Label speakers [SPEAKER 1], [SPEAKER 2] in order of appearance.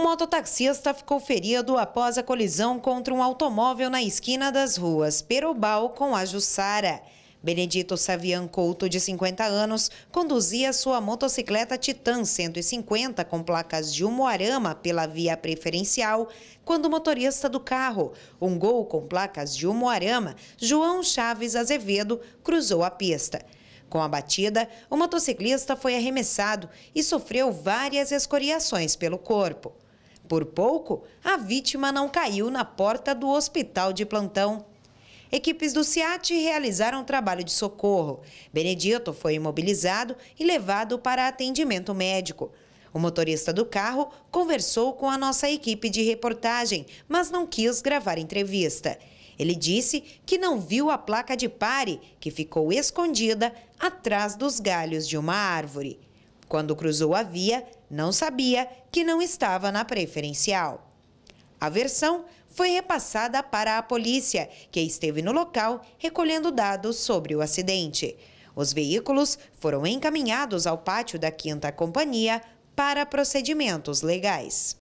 [SPEAKER 1] Um mototaxista ficou ferido após a colisão contra um automóvel na esquina das ruas Perobal com a Jussara. Benedito Savian Couto, de 50 anos, conduzia sua motocicleta Titan 150 com placas de Umuarama pela via preferencial, quando o motorista do carro, um Gol com placas de Umuarama, João Chaves Azevedo, cruzou a pista. Com a batida, o motociclista foi arremessado e sofreu várias escoriações pelo corpo por pouco, a vítima não caiu na porta do hospital de plantão. Equipes do SIAT realizaram um trabalho de socorro. Benedito foi imobilizado e levado para atendimento médico. O motorista do carro conversou com a nossa equipe de reportagem, mas não quis gravar entrevista. Ele disse que não viu a placa de pare, que ficou escondida atrás dos galhos de uma árvore. Quando cruzou a via, não sabia que não estava na preferencial. A versão foi repassada para a polícia, que esteve no local recolhendo dados sobre o acidente. Os veículos foram encaminhados ao pátio da Quinta Companhia para procedimentos legais.